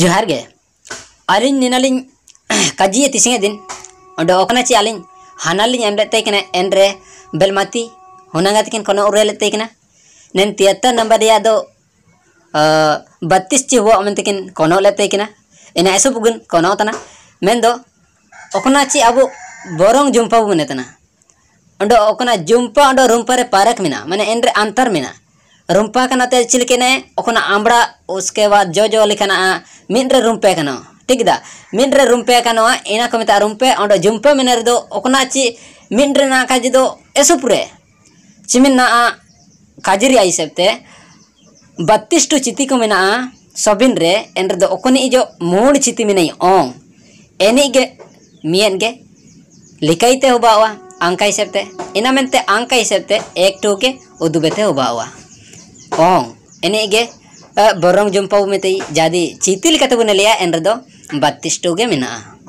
ᱡᱚᱦᱟᱨ ᱜᱮ ᱟᱹᱞᱤᱧ ᱱᱤᱱᱟᱞᱤᱧ ᱠᱟᱡᱤᱭᱮ ᱛᱤᱥᱤᱝ ᱫᱤᱱ ᱚᱰᱚᱠ ᱠᱟᱱᱟ ᱪᱮ ᱟᱹᱞᱤᱧ ᱦᱟᱱᱟᱞᱤᱧ ᱮᱢ ᱞᱮᱫ ᱛᱟᱭ ᱠᱟᱱᱟ ᱮᱱᱨᱮ ᱵᱮᱞᱢᱟᱛᱤ ᱦᱩᱱᱟᱝᱟ ᱛᱟᱹᱠᱤᱱ ᱠᱚᱱᱚ ᱩᱨᱮ ᱞᱮᱫ ᱛᱟᱭ ᱠᱟᱱᱟ ᱱᱮᱱ ᱛᱤᱭᱟᱛᱛᱟ ᱱᱟᱢᱵᱟᱨ ᱨᱮᱭᱟᱜ ᱫᱚ ᱵᱟᱛᱤᱥ ᱪᱮ ᱦᱩᱣᱟ ᱢᱮᱱ ᱛᱟᱹᱠᱤᱱ ᱠᱚᱱᱚ ᱞᱮᱫ ᱛᱟᱭ ᱠᱟᱱᱟ ᱮᱱᱟ ᱮᱥᱚ ᱵᱩᱜᱩᱱ ᱠᱚᱱᱚ ᱛᱟᱱᱟ ᱢᱮᱱ ᱫᱚ ᱚᱠᱱᱟ ᱪᱮ ᱟᱵᱚ ᱵᱚᱨᱚᱝ ᱡᱩᱢᱯᱟ ᱵᱚᱱᱮ ᱛᱟᱱᱟ ᱚᱸᱰᱚ ᱚᱠᱱᱟ ᱡᱩᱢᱯᱟ ᱚᱸᱰᱚ ᱨᱩᱢᱯᱟ ᱨᱮ ᱯᱟᱨᱟᱠ ᱢᱮᱱᱟᱜᱼᱟ ᱢᱟᱱᱮ ᱮᱱᱨᱮ ᱟᱱᱛᱟᱨ ᱢᱮᱱᱟᱜᱼᱟ ᱨᱩᱢᱯᱟ ᱠᱟᱱᱟ ᱛᱮ ᱪᱤᱞᱠᱮᱱᱮ ᱚᱠᱷᱚᱱ ᱟᱢᱲᱟ ᱩᱥᱠᱮ ᱵᱟᱫ ᱡᱚ ᱡᱚ ᱞᱮᱠᱟᱱᱟ ᱢᱤᱫ ᱨᱮ ᱨᱩᱢᱯᱮ ᱠᱟᱱᱟ ᱴᱷᱤᱠ ᱫᱟ ᱢᱤᱫ ᱨᱮ ᱨᱩᱢᱯᱮ ᱠᱟᱱᱟ ᱮᱱᱟ ᱠᱚ ᱢᱮᱛᱟ ᱨᱩᱢᱯᱮ ᱚᱸᱰᱮ ᱡᱩᱢᱯᱮ ᱢᱮᱱᱮ ᱨᱮᱫᱚ ᱚᱠᱱᱟ ᱪᱤ ᱢᱤᱫ ᱨᱮᱱᱟ ᱠᱟᱡ ᱫᱚ ᱮᱥᱩᱯᱨᱮ ᱪᱤᱢᱤᱱ ᱱᱟ ᱠᱟᱡᱨᱤ ᱟᱭᱥᱮᱯ ᱛᱮ 32 ᱴᱩ ᱪᱤᱛᱤ ᱠᱚ ᱢᱮᱱᱟᱜᱼᱟ ᱥᱚᱵᱤᱱ ᱨᱮ ᱮᱱ ᱨᱮᱫᱚ ᱚᱠᱚᱱᱤ ᱡᱚ ᱢᱩᱲ ᱪᱤᱛᱤ ᱢᱮᱱᱟᱭ ᱚᱝ ᱮᱱᱤ ᱜᱮ ᱢᱤᱭᱮᱱ ᱜᱮ ᱞᱮᱠᱟᱭ ᱛᱮ ᱦᱚᱵᱟᱣᱟ अंक हिसाब से इना मनते अंक हिसाब से एक टू के उदुबे ते उबावा ong ini ge eh, borong jompau mete jadi citi lika tebun elia enredo 32 ge mina.